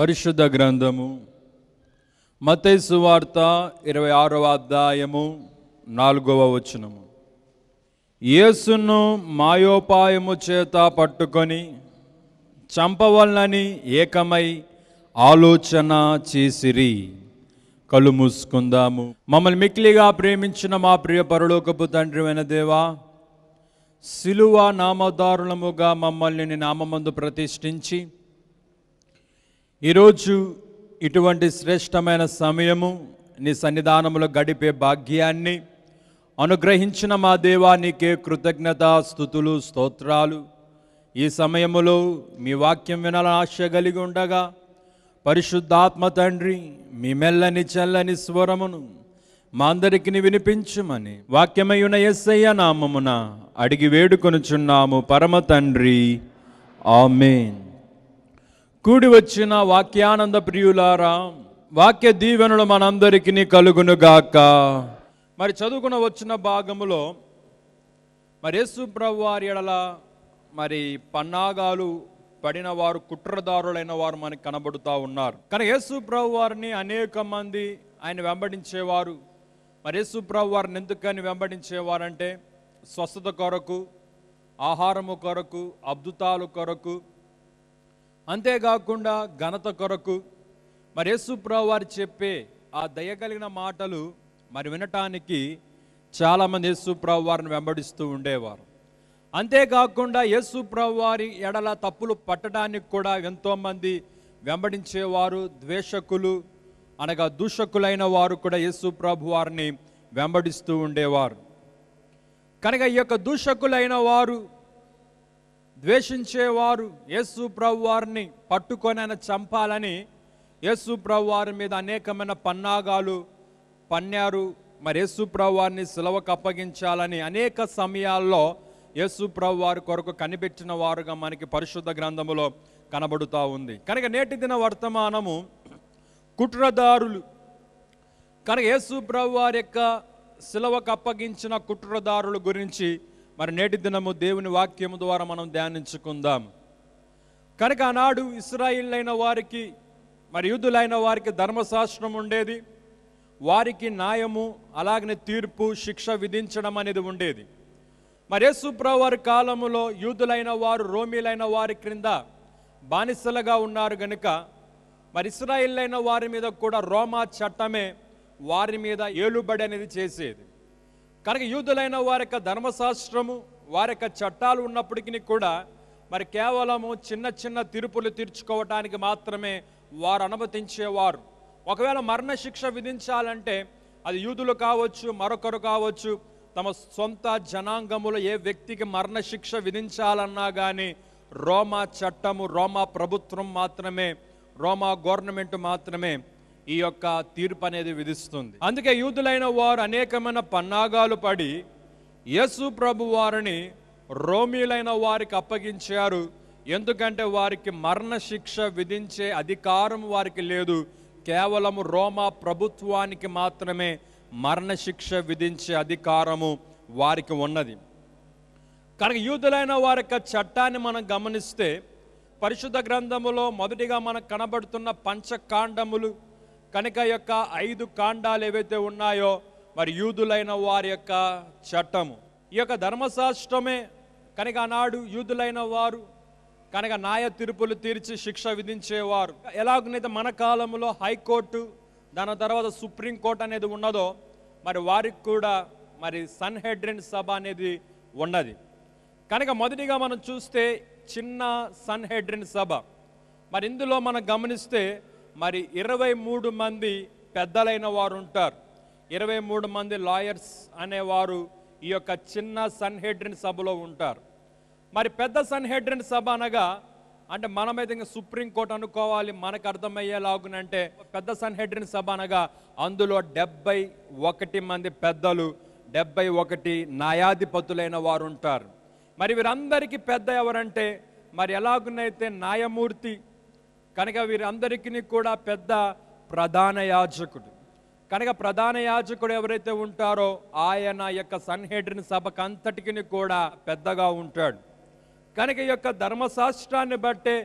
పరిశుద్ధ గ్రంథము మతైసు వార్త ఇరవై ఆరవ అధ్యాయము నాలుగవ వచనము యేసును మాయోపాయము చేత పట్టుకొని చంపవలనని ఏకమై ఆలోచన చేసిరి కళ్ళు మూసుకుందాము మమ్మల్ని మిక్లిగా ప్రేమించిన మా ప్రియ పరలోకపు అయిన దేవా సిలువ నామదారులముగా మమ్మల్ని నామందు ప్రతిష్ఠించి ఈరోజు ఇటువంటి శ్రేష్టమైన సమయము నీ సన్నిధానంలో గడిపే భాగ్యాన్ని అనుగ్రహించిన మా దేవా నీకే కృతజ్ఞత స్థుతులు స్తోత్రాలు ఈ సమయములో మీ వాక్యం వినాలని ఆశ కలిగి ఉండగా పరిశుద్ధాత్మ తండ్రి మీ మెల్లని చల్లని స్వరమును మా అందరికి వినిపించమని వాక్యమయ్యున ఎస్సయ్య నామమున అడిగి వేడుకొనుచున్నాము పరమ తండ్రి ఆమెన్ కూడి వచ్చిన వాక్యానంద ప్రియులారా వాక్య దీవెనలు మనందరికీ కలుగునుగాక మరి చదువుకున్న వచ్చిన భాగములో మరి యేసు ప్రభు వారి ఎడల మరి పన్నాగాలు పడిన వారు కుట్రదారులైన వారు మనకి కనబడుతూ ఉన్నారు కానీ యేసు ప్రభు వారిని అనేక మంది ఆయన వెంబడించేవారు మరి యేసు ప్రభు వారిని ఎందుకని వెంబడించేవారంటే స్వస్థత కొరకు ఆహారము కొరకు అద్భుతాలు కొరకు అంతేకాకుండా ఘనత కొరకు మరి యేసుప్రావు వారు చెప్పే ఆ దయగలిగిన మాటలు మరి వినటానికి చాలామంది యేసుప్రావు వారిని వెంబడిస్తూ ఉండేవారు అంతేకాకుండా యేసుప్రావు వారి ఎడల తప్పులు పట్టడానికి కూడా ఎంతోమంది వెంబడించేవారు ద్వేషకులు అనగా దూషకులైన వారు కూడా యేసుప్రభు వారిని వెంబడిస్తూ ఉండేవారు కనుక ఈ యొక్క దూషకులైన వారు ద్వేషించేవారు యేసు ప్రభు వారిని పట్టుకొని ఆయన చంపాలని యేసు ప్రభు వారి మీద అనేకమైన పన్నాగాలు పన్నారు మరి యేసు ప్రభు వారిని సెలవుకు అప్పగించాలని అనేక సమయాల్లో యేసు ప్రభు వారి కొరకు కనిపెట్టిన వారుగా మనకి పరిశుద్ధ గ్రంథములో కనబడుతూ ఉంది కనుక నేటి దిన వర్తమానము కుట్రదారులు కనుక యేసు ప్రభు వారి యొక్క సెలవుకు అప్పగించిన కుట్రదారుల గురించి మరి నేటి దినము దేవుని వాక్యము ద్వారా మనం ధ్యానించుకుందాం కనుక ఆనాడు ఇస్రాయిళ్ళైన వారికి మరి యూదులైన వారికి ధర్మశాస్త్రం ఉండేది వారికి న్యాయము అలాగనే తీర్పు శిక్ష విధించడం అనేది ఉండేది మరి యేసుప్రవారి కాలములో యూదులైన వారు రోమీలైన వారి క్రింద బానిసలుగా ఉన్నారు గనుక మరి ఇస్రాయిల్ అయిన వారి మీద కూడా రోమా చట్టమే వారి మీద ఏలుబడి అనేది చేసేది కనుక యూదులైన వారి యొక్క ధర్మశాస్త్రము వారి యొక్క చట్టాలు ఉన్నప్పటికీ కూడా మరి కేవలము చిన్న చిన్న తీర్పులు తీర్చుకోవటానికి మాత్రమే వారు అనుమతించేవారు ఒకవేళ మరణశిక్ష విధించాలంటే అది యూదులు కావచ్చు మరొకరు కావచ్చు తమ సొంత జనాంగములో ఏ వ్యక్తికి మరణశిక్ష విధించాలన్నా కానీ రోమా చట్టము రోమా ప్రభుత్వం మాత్రమే రోమా గవర్నమెంట్ మాత్రమే ఈ యొక్క తీర్పు అనేది విధిస్తుంది అందుకే యూదులైన వారు అనేకమైన పన్నాగాలు పడి యేసు ప్రభు వారిని రోమిలైన వారికి అప్పగించారు ఎందుకంటే వారికి మరణ శిక్ష విధించే అధికారం వారికి లేదు కేవలం రోమా ప్రభుత్వానికి మాత్రమే మరణ శిక్ష విధించే అధికారము వారికి ఉన్నది కనుక యూదులైన వారి యొక్క చట్టాన్ని మనం గమనిస్తే పరిశుద్ధ గ్రంథములో మొదటిగా మనకు కనబడుతున్న పంచకాండములు కనుక యొక్క ఐదు కాండాలు ఏవైతే ఉన్నాయో మరి యూదులైన వారి యొక్క చట్టము ఈ యొక్క ధర్మశాస్త్రమే కనుక ఆనాడు యూదులైన వారు కనుక న్యాయ తీర్పులు తీర్చి శిక్ష విధించేవారు ఎలాగనైతే మన కాలంలో హైకోర్టు దాని తర్వాత సుప్రీంకోర్టు అనేది ఉన్నదో మరి వారికి కూడా మరి సన్హెడ్రిన్ సభ అనేది ఉన్నది కనుక మొదటిగా మనం చూస్తే చిన్న సన్హెడ్రిన్ సభ మరి ఇందులో మనం గమనిస్తే మరి ఇరవై మూడు మంది పెద్దలైన వారు ఉంటారు ఇరవై మూడు మంది లాయర్స్ అనేవారు ఈ యొక్క చిన్న సన్హెడ్రిన్ సభలో ఉంటారు మరి పెద్ద సన్హెడ్రిన్ సభ అనగా అంటే మనమైతే ఇంకా సుప్రీంకోర్టు అనుకోవాలి మనకు అర్థమయ్యేలాగునంటే పెద్ద సన్హెడ్రిన్ సభ అనగా అందులో డెబ్బై ఒకటి మంది పెద్దలు డెబ్బై ఒకటి న్యాయాధిపతులైన వారు ఉంటారు మరి వీరందరికీ పెద్ద ఎవరంటే మరి ఎలాగునైతే న్యాయమూర్తి కనుక వీరందరికీ కూడా పెద్ద ప్రధాన యాజకుడు కనుక ప్రధాన యాజకుడు ఎవరైతే ఉంటారో ఆయన యొక్క సన్హెడ్రిన్ సభకు అంతటికి కూడా పెద్దగా ఉంటాడు కనుక ఈ యొక్క ధర్మశాస్త్రాన్ని బట్టే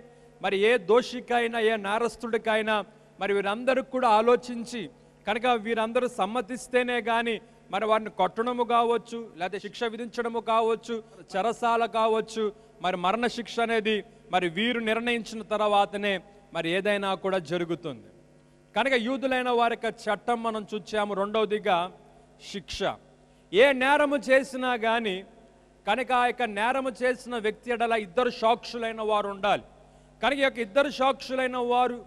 మరి ఏ దోషికైనా ఏ నారస్తుడికైనా మరి వీరందరికీ కూడా ఆలోచించి కనుక వీరందరూ సమ్మతిస్తేనే కానీ మరి వారిని కొట్టడము కావచ్చు లేదా శిక్ష విధించడము కావచ్చు చెరసాల కావచ్చు మరి మరణ శిక్ష అనేది మరి వీరు నిర్ణయించిన తర్వాతనే మరి ఏదైనా కూడా జరుగుతుంది కనుక యూదులైన వారి చట్టం మనం చూచాము రెండవదిగా శిక్ష ఏ నేరము చేసినా కానీ కనుక ఆ యొక్క నేరము చేసిన వ్యక్తి ఎడల ఇద్దరు సాక్షులైన వారు ఉండాలి కనుక యొక్క ఇద్దరు సాక్షులైన వారు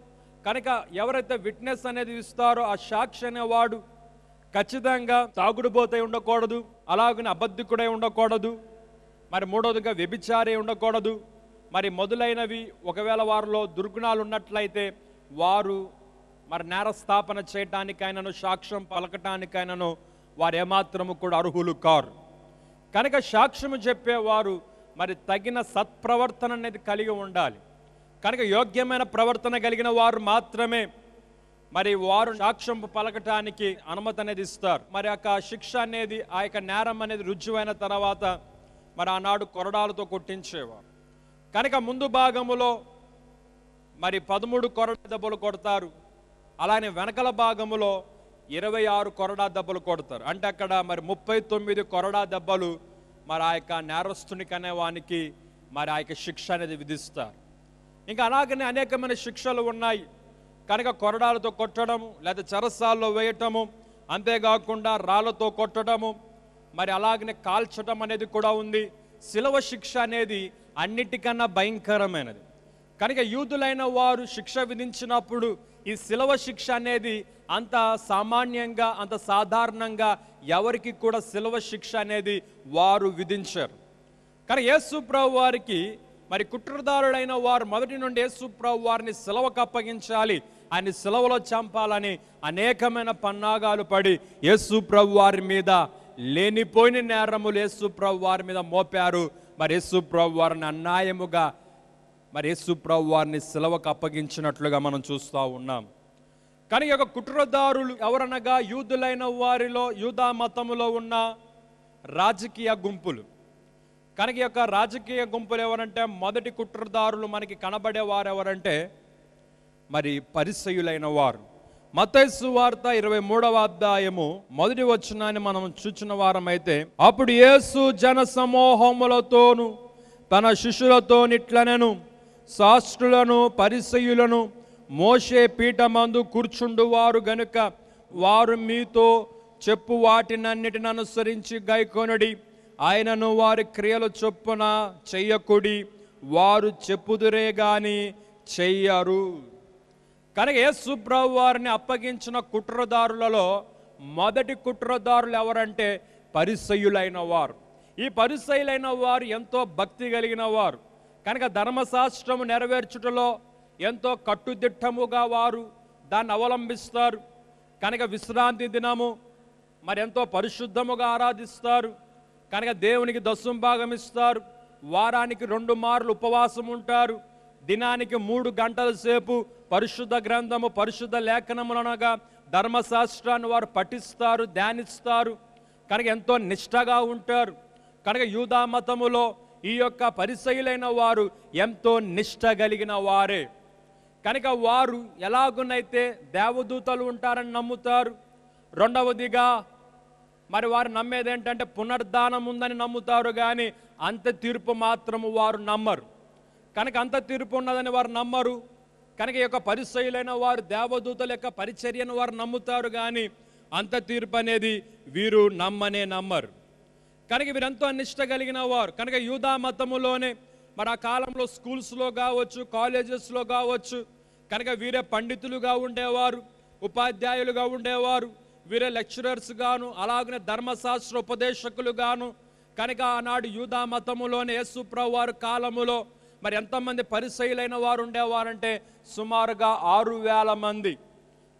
కనుక ఎవరైతే విట్నెస్ అనేది ఇస్తారో ఆ సాక్షి అనేవాడు ఖచ్చితంగా తాగుడుపోతే ఉండకూడదు అలాగని అబద్ధికుడై ఉండకూడదు మరి మూడవదిగా వ్యభిచారే ఉండకూడదు మరి మొదలైనవి ఒకవేళ వారిలో దుర్గుణాలు ఉన్నట్లయితే వారు మరి నేరస్థాపన చేయటానికైనాను సాక్ష్యం పలకటానికైనాను వారు ఏమాత్రము కూడా అర్హులు కారు కనుక సాక్ష్యము చెప్పేవారు మరి తగిన సత్ప్రవర్తన అనేది కలిగి ఉండాలి కనుక యోగ్యమైన ప్రవర్తన కలిగిన వారు మాత్రమే మరి వారు సాక్ష్యం పలకటానికి అనుమతి అనేది ఇస్తారు మరి యొక్క శిక్ష అనేది ఆ యొక్క నేరం అనేది రుజువైన తర్వాత మరి ఆనాడు కొరడాలతో కొట్టించేవారు కనుక ముందు భాగములో మరి పదమూడు కొరడా దెబ్బలు కొడతారు అలానే వెనకల భాగములో ఇరవై ఆరు కొరడా దెబ్బలు కొడతారు అంటే అక్కడ మరి ముప్పై తొమ్మిది కొరడా దెబ్బలు మరి ఆ యొక్క నేరస్తునికి అనేవానికి మరి ఆ యొక్క శిక్ష అనేది విధిస్తారు ఇంకా అలాగనే అనేకమైన శిక్షలు ఉన్నాయి కనుక కొరడాలతో కొట్టడము లేదా చెరసాల్లో వేయటము అంతేకాకుండా రాళ్ళతో కొట్టడము మరి అలాగనే కాల్చడం అనేది కూడా ఉంది శిలవ శిక్ష అనేది అన్నిటికన్నా భయంకరమైనది కనుక యూదులైన వారు శిక్ష విధించినప్పుడు ఈ సిలవ శిక్ష అనేది అంత సామాన్యంగా అంత సాధారణంగా ఎవరికి కూడా సిలవ శిక్ష అనేది వారు విధించరు కానీ యేసుప్రభు వారికి మరి కుట్రదారుడైన వారు మొదటి నుండి యేసుప్రభు వారిని సెలవుకు అప్పగించాలి ఆయన సెలవులో చంపాలని అనేకమైన పన్నాగాలు పడి యేసుప్రభు వారి మీద లేనిపోయిన నేరములు యేసుప్రభు వారి మీద మోపారు మరి యేసు ప్రభు వారిని అన్యాయముగా మరి యేసు ప్రభు వారిని సెలవుకు అప్పగించినట్లుగా మనం చూస్తూ ఉన్నాం కానీ ఒక కుట్రదారులు ఎవరనగా యూదులైన వారిలో యూదా మతములో ఉన్న రాజకీయ గుంపులు కనుక యొక్క రాజకీయ గుంపులు ఎవరంటే మొదటి కుట్రదారులు మనకి కనబడేవారు ఎవరంటే మరి పరిసయులైన వారు మతైసు వార్త ఇరవై మూడవ అధ్యాయము మొదటి వచ్చినాన్ని మనం చూచిన వారమైతే అప్పుడు యేసు జన సమూహములతోను తన శిష్యులతో నిట్లనెను శాస్త్రులను పరిసయులను మోషే పీఠమందు వారు గనుక వారు మీతో చెప్పు వాటినన్నిటిని అనుసరించి గైకొనడి ఆయనను వారి క్రియలు చొప్పున చెయ్యకుడి వారు చెప్పుదురే గాని చెయ్యరు కనుక యేసుప్రభు వారిని అప్పగించిన కుట్రదారులలో మొదటి కుట్రదారులు ఎవరంటే పరిసయులైన వారు ఈ పరిసయులైన వారు ఎంతో భక్తి కలిగిన వారు కనుక ధర్మశాస్త్రము నెరవేర్చుటలో ఎంతో కట్టుదిట్టముగా వారు దాన్ని అవలంబిస్తారు కనుక విశ్రాంతి దినము మరెంతో పరిశుద్ధముగా ఆరాధిస్తారు కనుక దేవునికి దశం భాగం ఇస్తారు వారానికి రెండు మార్లు ఉపవాసం ఉంటారు దినానికి మూడు గంటల సేపు పరిశుద్ధ గ్రంథము పరిశుద్ధ లేఖనములనగా ధర్మశాస్త్రాన్ని వారు పఠిస్తారు ధ్యానిస్తారు కనుక ఎంతో నిష్టగా ఉంటారు కనుక యూదా మతములో ఈ యొక్క పరిశైలైన వారు ఎంతో నిష్ట కలిగిన వారే కనుక వారు ఎలాగున్నైతే దేవదూతలు ఉంటారని నమ్ముతారు రెండవదిగా మరి వారు నమ్మేది ఏంటంటే పునర్దానం ఉందని నమ్ముతారు కానీ అంత తీర్పు మాత్రము వారు నమ్మరు కనుక అంత తీర్పు ఉన్నదని వారు నమ్మరు కనుక ఈ యొక్క పరిశైలైన వారు దేవదూతల యొక్క పరిచర్యను వారు నమ్ముతారు కానీ అంత తీర్పు అనేది వీరు నమ్మనే నమ్మరు కనుక వీరెంతో అనిష్ట కలిగిన వారు కనుక యూదా మతములోనే మరి ఆ కాలంలో స్కూల్స్లో కావచ్చు కాలేజెస్లో కావచ్చు కనుక వీరే పండితులుగా ఉండేవారు ఉపాధ్యాయులుగా ఉండేవారు వీరే లెక్చరర్స్ గాను అలాగనే ధర్మశాస్త్ర ఉపదేశకులు గాను కనుక ఆనాడు యూదా మతములోని యేసుప్రవారు కాలములో మరి ఎంతమంది పరిశైలైన వారు ఉండేవారంటే సుమారుగా ఆరు వేల మంది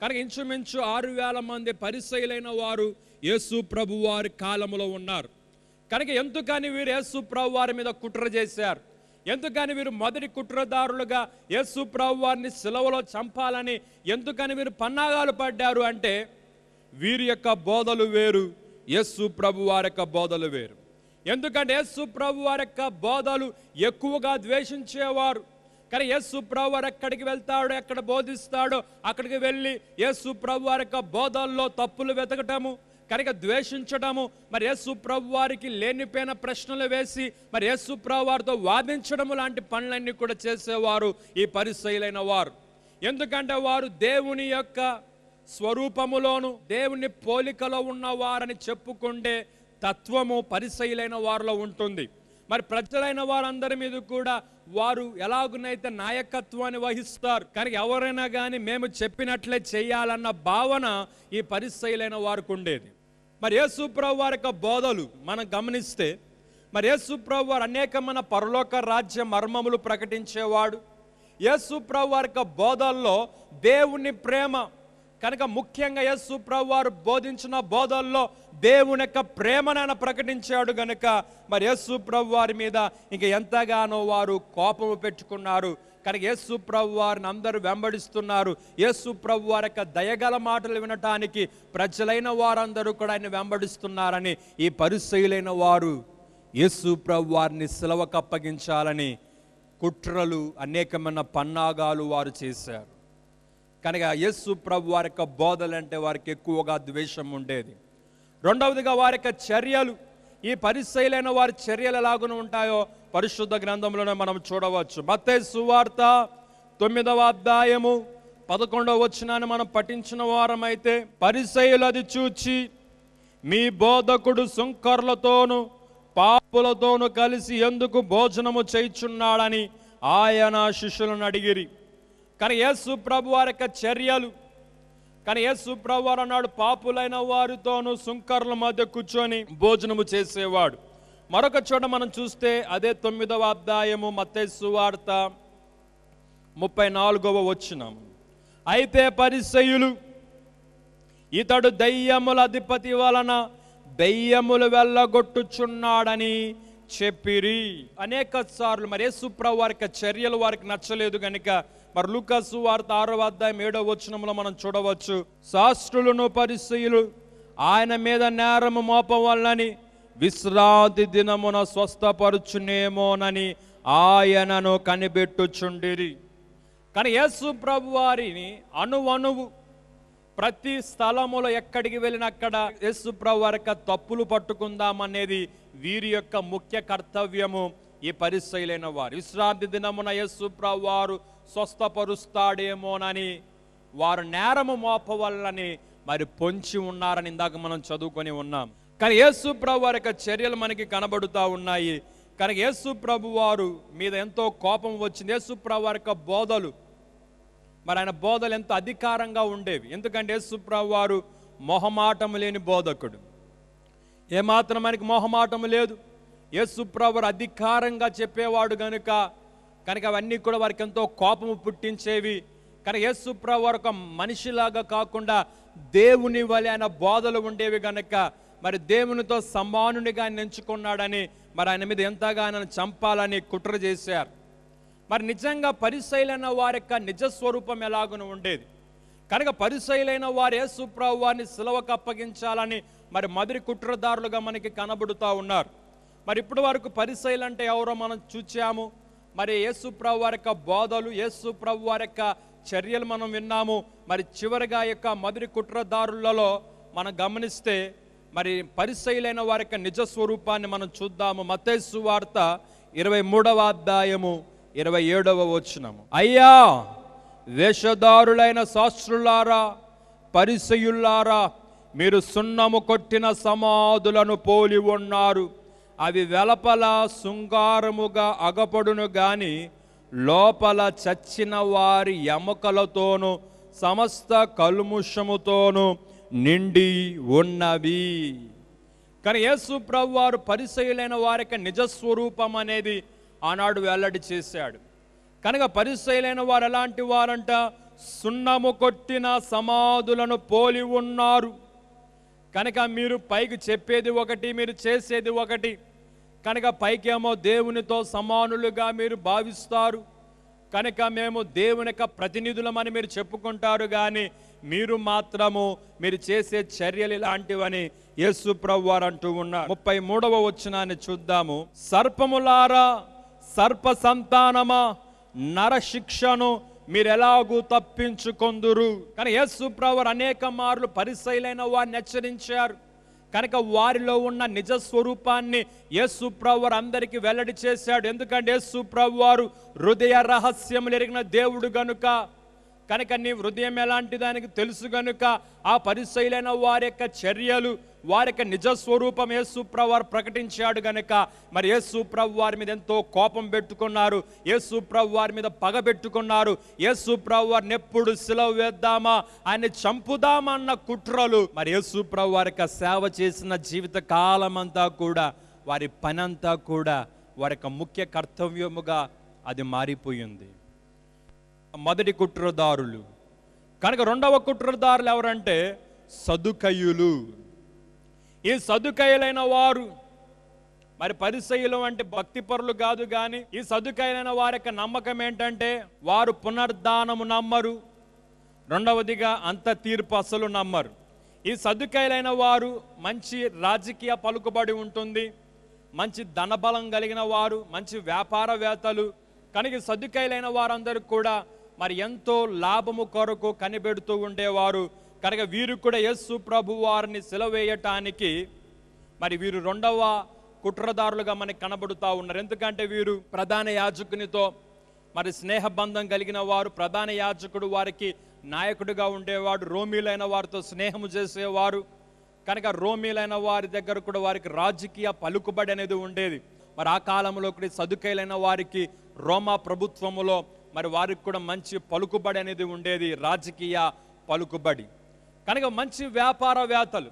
కనుక ఇంచుమించు ఆరు వేల మంది పరిశైలైన వారు యేసు ప్రభు వారి కాలంలో ఉన్నారు కనుక ఎందుకని వీరు యేసు ప్రభు వారి మీద కుట్ర చేశారు ఎందుకని వీరు మొదటి కుట్రదారులుగా యేసు ప్రభు వారిని సెలవులో చంపాలని ఎందుకని వీరు పన్నాగాలు పడ్డారు అంటే వీరి యొక్క బోధలు వేరు యేసు ప్రభు వారి యొక్క బోధలు వేరు ఎందుకంటే యస్సు ప్రభు వారి యొక్క బోధలు ఎక్కువగా ద్వేషించేవారు కానీ యస్సు ప్రభు వారు ఎక్కడికి వెళ్తాడో ఎక్కడ బోధిస్తాడో అక్కడికి వెళ్ళి యేసు ప్రభు వారి యొక్క బోధల్లో తప్పులు వెతకటము కనుక ద్వేషించడము మరి యేసు ప్రభు వారికి లేనిపోయిన ప్రశ్నలు వేసి మరి యేసు ప్రభు వారితో వాదించడము లాంటి పనులన్నీ కూడా చేసేవారు ఈ పరిశైలైన వారు ఎందుకంటే వారు దేవుని యొక్క స్వరూపములోను దేవుని పోలికలో ఉన్నవారని చెప్పుకుంటే తత్వము పరిశైలైన వారిలో ఉంటుంది మరి ప్రజలైన వారందరి మీద కూడా వారు ఎలాగునైతే నాయకత్వాన్ని వహిస్తారు కానీ ఎవరైనా కానీ మేము చెప్పినట్లే చేయాలన్న భావన ఈ పరిశైలైన వారికి ఉండేది మరి యేసుప్రభు వారి యొక్క బోధలు మనం గమనిస్తే మరి యేసుప్రభు వారు అనేకమైన పరలోక రాజ్య మర్మములు ప్రకటించేవాడు యేసుప్రభు వారి యొక్క బోధల్లో దేవుని ప్రేమ కనుక ముఖ్యంగా యస్సు ప్రభు వారు బోధించిన బోధల్లో దేవుని యొక్క ప్రేమనైన ప్రకటించాడు గనుక మరి యస్సు ప్రభు వారి మీద ఇంక ఎంతగానో వారు కోపము పెట్టుకున్నారు కనుక యేసు ప్రభు వారిని అందరూ వెంబడిస్తున్నారు యేసు ప్రభు వారి యొక్క దయగల మాటలు వినటానికి ప్రజలైన వారందరూ కూడా ఆయన వెంబడిస్తున్నారని ఈ పరిశైలైన వారు యేసు ప్రభు వారిని సిలవకు కప్పగించాలని కుట్రలు అనేకమైన పన్నాగాలు వారు చేశారు కనుక యేసు ప్రభు వారి యొక్క బోధలంటే వారికి ఎక్కువగా ద్వేషం ఉండేది రెండవదిగా వారి యొక్క చర్యలు ఈ పరిశైలైన వారి చర్యలు ఎలాగున ఉంటాయో పరిశుద్ధ గ్రంథంలోనే మనం చూడవచ్చు మతే సువార్త తొమ్మిదవ అధ్యాయము పదకొండవ వచ్చినాన్ని మనం పఠించిన వారమైతే అది చూచి మీ బోధకుడు శుంకర్లతోనూ పాపులతోనూ కలిసి ఎందుకు భోజనము చేయుచున్నాడని ఆయన శిష్యులను అడిగిరి కానీ యేసు ప్రభు వారి యొక్క చర్యలు కానీ యేసు ప్రభు వారు అన్నాడు పాపులైన వారితోనూ సుంకర్ల మధ్య కూర్చొని భోజనము చేసేవాడు మరొక చోట మనం చూస్తే అదే తొమ్మిదవ అధ్యాయము మతేసు వార్త ముప్పై నాలుగవ వచ్చినాం అయితే పరిసయులు ఇతడు దయ్యముల అధిపతి వలన దయ్యములు వెళ్ళగొట్టుచున్నాడని చెప్పిరి అనేక సార్లు మరి యేసు ప్రభు వారికి చర్యలు వారికి నచ్చలేదు కనుక మరి వార్త ఆరో అధ్యాయం ఏడో వచనంలో మనం చూడవచ్చు శాస్త్రులను పరిస్థితులు ఆయన మీద నేరము మోపవాలని విశ్రాంతి దినమున స్వస్థపరుచునేమోనని ఆయనను కనిపెట్టుచుండిరి కానీ యేసు ప్రభు వారిని అణువణువు ప్రతి స్థలములో ఎక్కడికి వెళ్ళినక్కడ యేసు ప్రభు వారి యొక్క తప్పులు పట్టుకుందామనేది వీరి యొక్క ముఖ్య కర్తవ్యము ఈ పరిశైలైన వారు విశ్రాంతి దినమున యేసు ప్రభు వారు స్వస్థపరుస్తాడేమోనని వారు నేరము మోపవల్లని మరి పొంచి ఉన్నారని ఇందాక మనం చదువుకొని ఉన్నాం కానీ యేసు ప్రభు వారి యొక్క చర్యలు మనకి కనబడుతూ ఉన్నాయి కానీ యేసు ప్రభు వారు మీద ఎంతో కోపం వచ్చింది యేసు ప్రభు వారి యొక్క బోధలు మరి ఆయన బోధలు ఎంతో అధికారంగా ఉండేవి ఎందుకంటే యేసు ప్రభు వారు మొహమాటం లేని బోధకుడు ఏమాత్రం మనకి మొహమాటం లేదు యేసు ప్రభు అధికారంగా చెప్పేవాడు కనుక కనుక అవన్నీ కూడా వారికి ఎంతో కోపము పుట్టించేవి కనుక యేసుప్రభు వారు ఒక మనిషిలాగా కాకుండా దేవుని వలె ఆయన బోధలు ఉండేవి కనుక మరి దేవునితో సమానునిగా ఎంచుకున్నాడని మరి ఆయన మీద ఎంతగా ఆయనను చంపాలని కుట్ర చేశారు మరి నిజంగా పరిశైలైన వారి యొక్క నిజస్వరూపం ఎలాగున ఉండేది కనుక పరిశైలైన వారు యేసుప్రభు వారిని సిలవకు అప్పగించాలని మరి మదిరి కుట్రదారులుగా మనకి కనబడుతూ ఉన్నారు మరి ఇప్పటి వరకు పరిశైలంటే ఎవరో మనం చూచాము మరి యేసు ప్రభు వారి యొక్క బోధలు యేసు ప్రభు వారి యొక్క చర్యలు మనం విన్నాము మరి చివరిగా యొక్క మొదటి కుట్రదారులలో మనం గమనిస్తే మరి పరిశైలైన వారి యొక్క నిజ స్వరూపాన్ని మనం చూద్దాము మతేసు వార్త ఇరవై మూడవ అధ్యాయము ఇరవై ఏడవ వచ్చినము అయ్యా వేషధారులైన శాస్త్రులారా పరిసయుల్లారా మీరు సున్నము కొట్టిన సమాధులను పోలి ఉన్నారు అవి వెలపల శృంగారముగా అగపడును గాని లోపల చచ్చిన వారి ఎముకలతోనూ సమస్త కల్ముషముతోనూ నిండి ఉన్నవి కానీ యేసు ప్రభు వారు పరిశైలైన వారికి నిజస్వరూపం అనేది ఆనాడు వెల్లడి చేశాడు కనుక పరిశైలైన వారు ఎలాంటి వారంట సున్నము కొట్టిన సమాధులను పోలి ఉన్నారు కనుక మీరు పైకి చెప్పేది ఒకటి మీరు చేసేది ఒకటి కనుక పైకేమో దేవునితో సమానులుగా మీరు భావిస్తారు కనుక మేము దేవుని యొక్క ప్రతినిధులమని మీరు చెప్పుకుంటారు కానీ మీరు మాత్రము మీరు చేసే చర్యలు ఇలాంటివని యేసు ప్రవ్వారు అంటూ ఉన్నారు ముప్పై మూడవ వచ్చినాన్ని చూద్దాము సర్పములారా సర్ప సంతానమా నరశిక్షను మీరు ఎలాగూ తప్పించుకొందురు కానీ యేసు ప్రవర్ అనేక మార్లు పరిశైలైన వారిని హెచ్చరించారు కనుక వారిలో ఉన్న నిజ స్వరూపాన్ని యేసు వారు అందరికీ వెల్లడి చేశాడు ఎందుకంటే యేసు వారు హృదయ రహస్యములు ఎరిగిన దేవుడు గనుక కనుక నీ హృదయం ఎలాంటి దానికి తెలుసు గనుక ఆ పరిశైలైన వారి యొక్క చర్యలు వారికి నిజ స్వరూపం యేసుప్రవారు ప్రకటించాడు గనక మరి యేసుప్రభు వారి మీద ఎంతో కోపం పెట్టుకున్నారు యేసుప్రభు వారి మీద పగ పెట్టుకున్నారు యేసుప్రభు వారిని ఎప్పుడు సెలవు వేద్దామా ఆయన చంపుదామా అన్న కుట్రలు మరి యేసుప్రభు వారికి సేవ చేసిన జీవిత కాలం అంతా కూడా వారి పని అంతా కూడా వారి యొక్క ముఖ్య కర్తవ్యముగా అది మారిపోయింది మొదటి కుట్రదారులు కనుక రెండవ కుట్రదారులు ఎవరంటే సదుకయులు ఈ సదుకాయలైన వారు మరి పరిశైలు అంటే భక్తి పరులు కాదు కానీ ఈ సదుకాయలైన వారి యొక్క నమ్మకం ఏంటంటే వారు పునర్దానము నమ్మరు రెండవదిగా అంత తీర్పు అసలు నమ్మరు ఈ సదుకాయలైన వారు మంచి రాజకీయ పలుకుబడి ఉంటుంది మంచి ధనబలం కలిగిన వారు మంచి వ్యాపారవేత్తలు కనుక సదుకాయలైన వారందరూ కూడా మరి ఎంతో లాభము కొరకు కనిపెడుతూ ఉండేవారు కనుక వీరు కూడా యస్సు ప్రభు వారిని సెలవేయటానికి మరి వీరు రెండవ కుట్రదారులుగా మనకి కనబడుతూ ఉన్నారు ఎందుకంటే వీరు ప్రధాన యాజకునితో మరి స్నేహబంధం కలిగిన వారు ప్రధాన యాజకుడు వారికి నాయకుడిగా ఉండేవాడు రోమీలైన వారితో స్నేహము చేసేవారు కనుక రోమీలైన వారి దగ్గర కూడా వారికి రాజకీయ పలుకుబడి అనేది ఉండేది మరి ఆ కాలంలో కూడా సదుకైలైన వారికి రోమా ప్రభుత్వములో మరి వారికి కూడా మంచి పలుకుబడి అనేది ఉండేది రాజకీయ పలుకుబడి కనుక మంచి వ్యాపారవేత్తలు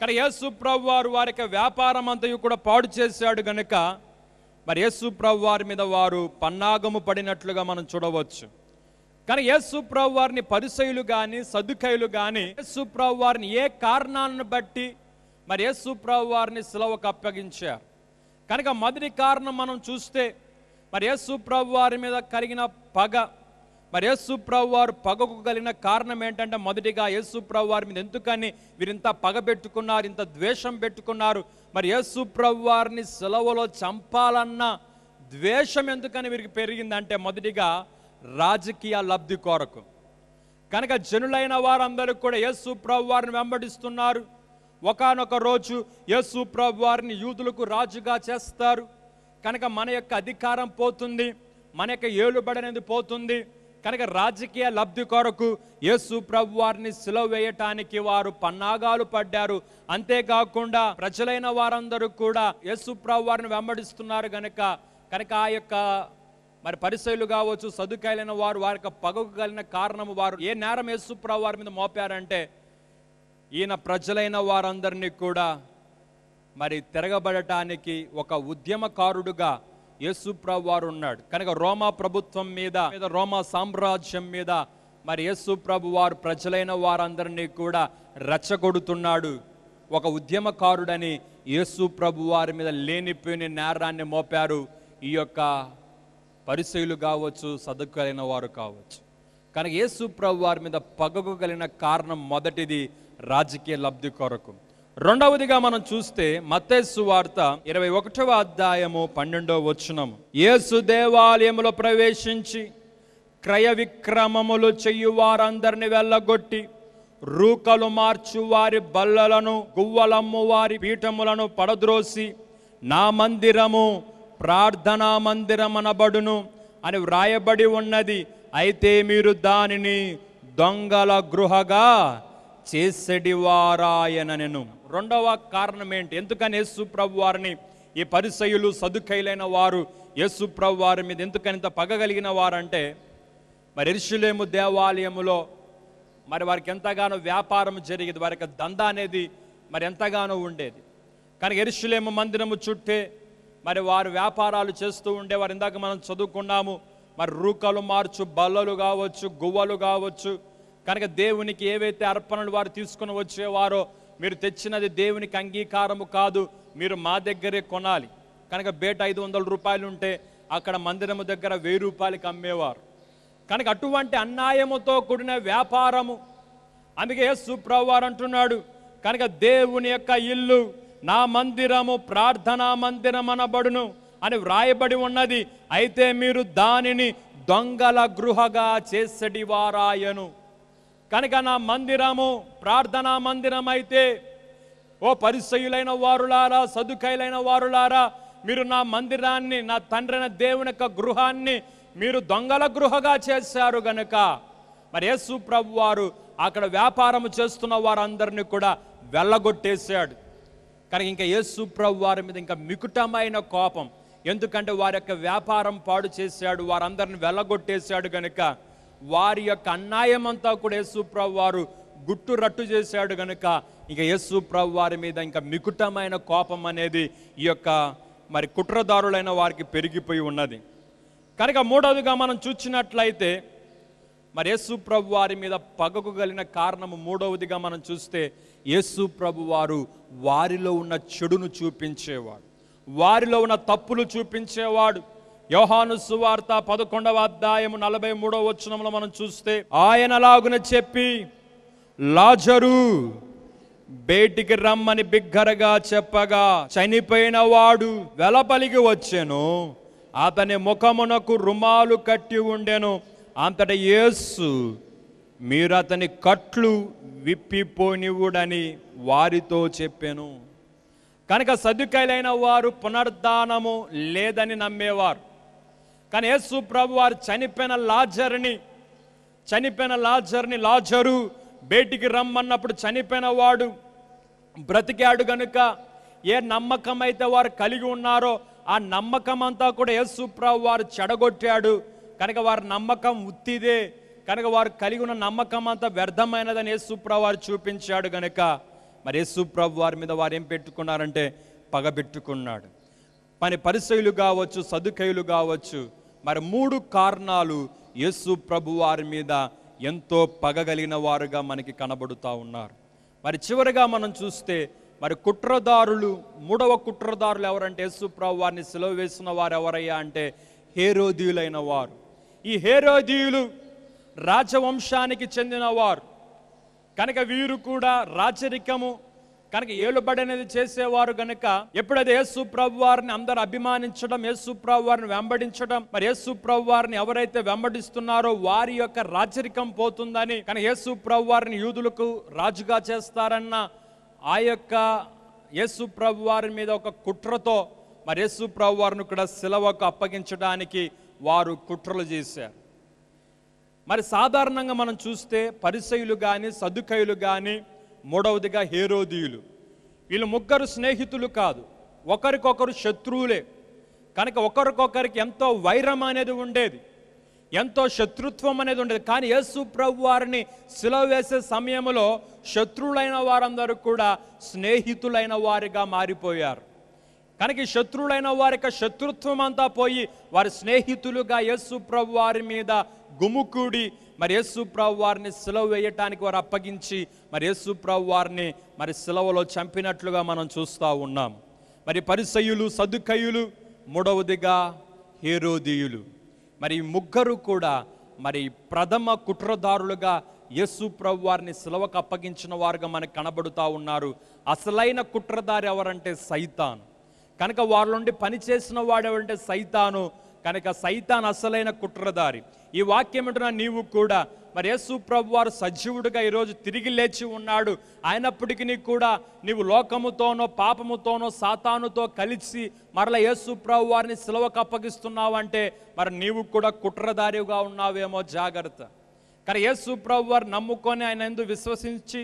కానీ ప్రభు వారు వారి యొక్క వ్యాపారం అంతయు కూడా పాడు చేశాడు గనుక మరి ప్రభు వారి మీద వారు పన్నాగము పడినట్లుగా మనం చూడవచ్చు కానీ ప్రభు వారిని పరిసయులు కానీ సదుకైలు కానీ ప్రభు వారిని ఏ కారణాలను బట్టి మరి ప్రభు వారిని సిలవకు అప్పగించారు కనుక మొదటి కారణం మనం చూస్తే మరి ప్రభు వారి మీద కలిగిన పగ మరి ప్రభు వారు పగకు కలిగిన కారణం ఏంటంటే మొదటిగా ప్రభు వారి మీద ఎందుకని వీరింత పగ పెట్టుకున్నారు ఇంత ద్వేషం పెట్టుకున్నారు మరి ప్రభు వారిని సెలవులో చంపాలన్న ద్వేషం ఎందుకని వీరికి పెరిగిందంటే మొదటిగా రాజకీయ లబ్ధి కొరకు కనుక జనులైన వారందరూ కూడా యేసు ప్రభు వారిని వెంబడిస్తున్నారు ఒకనొక రోజు యేసు ప్రభు వారిని యూదులకు రాజుగా చేస్తారు కనుక మన యొక్క అధికారం పోతుంది మన యొక్క ఏలుబడి అనేది పోతుంది కనుక రాజకీయ లబ్ధి కొరకు యేసు ప్రభు వారిని సిలవ వేయటానికి వారు పన్నాగాలు పడ్డారు అంతేకాకుండా ప్రజలైన వారందరూ కూడా యేసు ప్రభు వారిని వెంబడిస్తున్నారు కనుక కనుక ఆ యొక్క మరి పరిశైలు కావచ్చు సదుకాయలైన వారు వారి యొక్క పగకు కలిగిన కారణము వారు ఏ నేరం ప్రభు వారి మీద మోపారంటే ఈయన ప్రజలైన వారందరినీ కూడా మరి తిరగబడటానికి ఒక ఉద్యమకారుడుగా యేసుప్రభు వారు ఉన్నాడు కనుక రోమా ప్రభుత్వం మీద మీద రోమా సామ్రాజ్యం మీద మరి యేసు ప్రభు వారు ప్రజలైన వారందరినీ కూడా రెచ్చగొడుతున్నాడు ఒక ఉద్యమకారుడని యేసు ప్రభు వారి మీద లేనిపోయిన నేరాన్ని మోపారు ఈ యొక్క పరిశైలు కావచ్చు సదుకలైన వారు కావచ్చు కనుక యేసు ప్రభు వారి మీద పగకు కలిగిన కారణం మొదటిది రాజకీయ లబ్ధి కొరకు రెండవదిగా మనం చూస్తే మత్తేసు వార్త ఇరవై ఒకటవ అధ్యాయము పన్నెండవ వచనం యేసు దేవాలయములో ప్రవేశించి క్రయ విక్రమములు చెయ్యి వారందరిని వెళ్ళగొట్టి రూకలు మార్చు వారి బల్లలను గువ్వలమ్ము వారి పీఠములను పడద్రోసి నా మందిరము ప్రార్థనా మందిరమనబడును అని వ్రాయబడి ఉన్నది అయితే మీరు దానిని దొంగల గృహగా చేసెడివారాయననెను రెండవ కారణం ఏంటి ఎందుకని యేసు ప్రభు వారిని ఈ పరిసయులు సదుకైలైన వారు యేసు ప్రభు వారి మీద ఇంత పగగలిగిన వారంటే మరి ఇరుషులేము దేవాలయములో మరి వారికి ఎంతగానో వ్యాపారం జరిగేది వారి యొక్క దందా అనేది మరి ఎంతగానో ఉండేది కానీ ఎరుషులేము మందిరము చుట్టే మరి వారు వ్యాపారాలు చేస్తూ ఉండేవారు ఇందాక మనం చదువుకున్నాము మరి రూకలు మార్చు బల్లలు కావచ్చు గువ్వలు కావచ్చు కనుక దేవునికి ఏవైతే అర్పణలు వారు తీసుకుని వచ్చేవారో మీరు తెచ్చినది దేవునికి అంగీకారము కాదు మీరు మా దగ్గరే కొనాలి కనుక బేట ఐదు వందల రూపాయలు ఉంటే అక్కడ మందిరము దగ్గర వెయ్యి రూపాయలకి అమ్మేవారు కనుక అటువంటి అన్యాయముతో కూడిన వ్యాపారము అందుకే వారు అంటున్నాడు కనుక దేవుని యొక్క ఇల్లు నా మందిరము ప్రార్థనా మందిరం అనబడును అని వ్రాయబడి ఉన్నది అయితే మీరు దానిని దొంగల గృహగా వారాయను కనుక నా మందిరము ప్రార్థనా మందిరం అయితే ఓ పరిసయులైన వారులారా సదుకైలైన వారులారా మీరు నా మందిరాన్ని నా తండ్రిన దేవుని యొక్క గృహాన్ని మీరు దొంగల గృహగా చేశారు గనుక మరి యేసు ప్రభు వారు అక్కడ వ్యాపారం చేస్తున్న వారందరినీ కూడా వెళ్ళగొట్టేశాడు కనుక ఇంకా యేసు ప్రభు వారి మీద ఇంకా మికుటమైన కోపం ఎందుకంటే వారి యొక్క వ్యాపారం పాడు చేశాడు వారందరిని వెళ్ళగొట్టేశాడు కనుక వారి యొక్క అంతా కూడా ప్రభు వారు గుట్టు రట్టు చేశాడు గనుక ఇక ప్రభు వారి మీద ఇంకా మికుటమైన కోపం అనేది ఈ యొక్క మరి కుట్రదారులైన వారికి పెరిగిపోయి ఉన్నది కనుక మూడవదిగా మనం చూసినట్లయితే మరి యేసు ప్రభు వారి మీద పగకు కలిగిన కారణము మూడవదిగా మనం చూస్తే యేసు ప్రభు వారు వారిలో ఉన్న చెడును చూపించేవాడు వారిలో ఉన్న తప్పులు చూపించేవాడు యోహాను సువార్త పదకొండవ అధ్యాయము నలభై మూడవ వచనంలో మనం చూస్తే ఆయనలాగున చెప్పి లాజరు బయటికి రమ్మని బిగ్గరగా చెప్పగా చనిపోయిన వాడు వెలపలికి వచ్చెను అతని ముఖమునకు రుమాలు కట్టి ఉండెను అంతట యేస్సు మీరు అతని కట్లు విప్పిపోనివుడని వారితో చెప్పాను కనుక సదుకైలైన వారు పునర్ధానము లేదని నమ్మేవారు కానీ యేసు ప్రభు వారు చనిపోయిన లాజర్ని చనిపోయిన లాజర్ని లాజరు బయటికి రమ్మన్నప్పుడు చనిపోయిన వాడు బ్రతికాడు కనుక ఏ నమ్మకం అయితే వారు కలిగి ఉన్నారో ఆ నమ్మకం అంతా కూడా యేసుప్రావు వారు చెడగొట్టాడు కనుక వారి నమ్మకం ఉత్తిదే కనుక వారు కలిగి ఉన్న నమ్మకం అంతా వ్యర్థమైనదని యేసుప్రావు వారు చూపించాడు కనుక మరి యేసుప్రావు వారి మీద వారు ఏం పెట్టుకున్నారంటే పగబెట్టుకున్నాడు పని పరిశైలు కావచ్చు సదుకైలు కావచ్చు మరి మూడు కారణాలు యస్సు ప్రభు వారి మీద ఎంతో పగగలిగిన వారుగా మనకి కనబడుతూ ఉన్నారు మరి చివరిగా మనం చూస్తే మరి కుట్రదారులు మూడవ కుట్రదారులు ఎవరంటే ప్రభు వారిని సెలవు వేసిన వారు ఎవరయ్యా అంటే హేరోదీయులైన వారు ఈ హేరోదీయులు రాజవంశానికి చెందినవారు కనుక వీరు కూడా రాచరికము కనుక ఏలుబడి అనేది చేసేవారు గనక ఎప్పుడైతే యేసు ప్రభు వారిని అందరు అభిమానించడం యేసు ప్రభు వారిని వెంబడించడం మరి యేసు ప్రభు వారిని ఎవరైతే వెంబడిస్తున్నారో వారి యొక్క రాచరికం పోతుందని కానీ యేసు ప్రభు వారిని యూదులకు రాజుగా చేస్తారన్న ఆ యొక్క యేసు ప్రభు వారి మీద ఒక కుట్రతో మరి యేసు ప్రభు వారిని కూడా సెలవుకు అప్పగించడానికి వారు కుట్రలు చేశారు మరి సాధారణంగా మనం చూస్తే పరిసయులు కానీ సదుకయులు కానీ మూడవదిగా హేరోదీయులు వీళ్ళు ముగ్గురు స్నేహితులు కాదు ఒకరికొకరు శత్రువులే కనుక ఒకరికొకరికి ఎంతో వైరం అనేది ఉండేది ఎంతో శత్రుత్వం అనేది ఉండేది కానీ యేసు ప్రభు వారిని సెలవు వేసే సమయంలో శత్రువులైన వారందరూ కూడా స్నేహితులైన వారిగా మారిపోయారు కనుక శత్రువులైన వారికి శత్రుత్వం అంతా పోయి వారి స్నేహితులుగా యేసు ప్రభు వారి మీద గుముకుడి మరి యేసుప్రభు వారిని సెలవు వేయటానికి వారు అప్పగించి మరి యేసుప్రభు వారిని మరి సెలవులో చంపినట్లుగా మనం చూస్తూ ఉన్నాం మరి పరిసయులు సదుకయులు మూడవదిగా హేరోదీయులు మరి ముగ్గురు కూడా మరి ప్రథమ కుట్రదారులుగా యేసు ప్రభు వారిని సెలవుకు అప్పగించిన వారుగా మనకు కనబడుతూ ఉన్నారు అసలైన కుట్రదారు ఎవరంటే సైతాన్ కనుక వారి నుండి పనిచేసిన ఎవరంటే సైతాను కనుక సైతాన్ అసలైన కుట్రదారి ఈ వాక్యం అంటున్న నీవు కూడా మరి యేసు ప్రభు వారు సజీవుడిగా ఈరోజు తిరిగి లేచి ఉన్నాడు అయినప్పటికీ కూడా నీవు లోకముతోనో పాపముతోనో సాతానుతో కలిసి మరల యేసు ప్రభు వారిని సిలవకు అప్పగిస్తున్నావు అంటే మరి నీవు కూడా కుట్రదారిగా ఉన్నావేమో జాగ్రత్త కానీ యేసు ప్రభు వారు నమ్ముకొని ఆయన ఎందు విశ్వసించి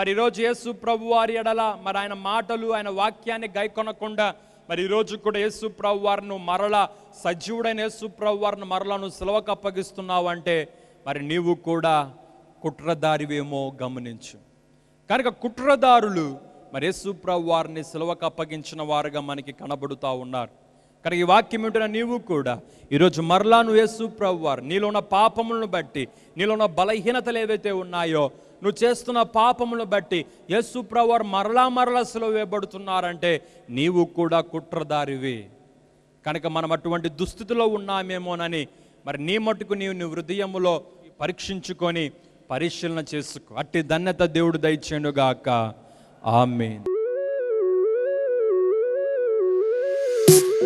మరి ఈరోజు యేసు ప్రభు వారి ఎడల మరి ఆయన మాటలు ఆయన వాక్యాన్ని గైకొనకుండా మరి ఈరోజు కూడా ప్రభు వారిను మరల సజీవుడైన ప్రభు వారిని మరలాను సెలవుకు అప్పగిస్తున్నావు అంటే మరి నీవు కూడా కుట్రదారివేమో గమనించు కనుక కుట్రదారులు మరి ప్రభు వారిని సెలవుకు అప్పగించిన వారుగా మనకి కనబడుతూ ఉన్నారు కనుక ఈ వాక్యం ఏమిటైనా నీవు కూడా ఈరోజు మరలా నువ్వు ప్రభు వారు నీలో ఉన్న పాపములను బట్టి నీలో ఉన్న బలహీనతలు ఏవైతే ఉన్నాయో నువ్వు చేస్తున్న పాపమును బట్టి యస్సు ప్రవర్ మరలా మరలా వేయబడుతున్నారంటే నీవు కూడా కుట్రదారివి కనుక మనం అటువంటి దుస్థితిలో ఉన్నామేమోనని మరి నీ మట్టుకు నీవు నీ హృదయములో పరీక్షించుకొని పరిశీలన చేసుకో అట్టి ధన్యత దేవుడు దయచేయుగాక ఆమె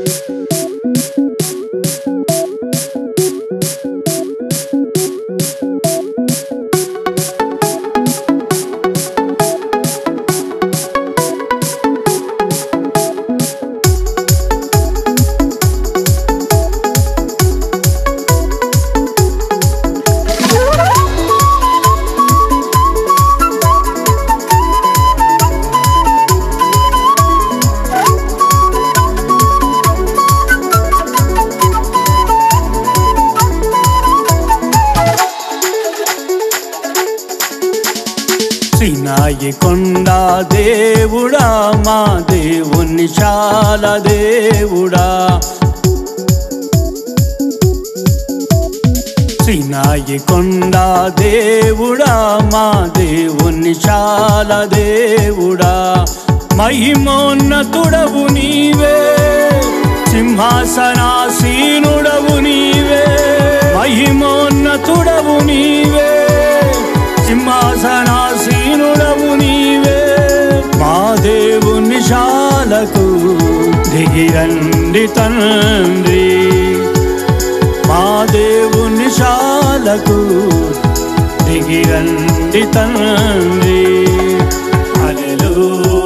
thank you దేవుడా మహిమోన్నతుడవు నీవే సింహాసనాసీనుడవు నీవే మహిమోన్నతుడవు నీవే సింహాసనాసీనుడవు నీవే మా దేవుని శాలకు దిగిరండి తండ్రి మా దేవుని శాలకు దిగిరండి తండ్రి you.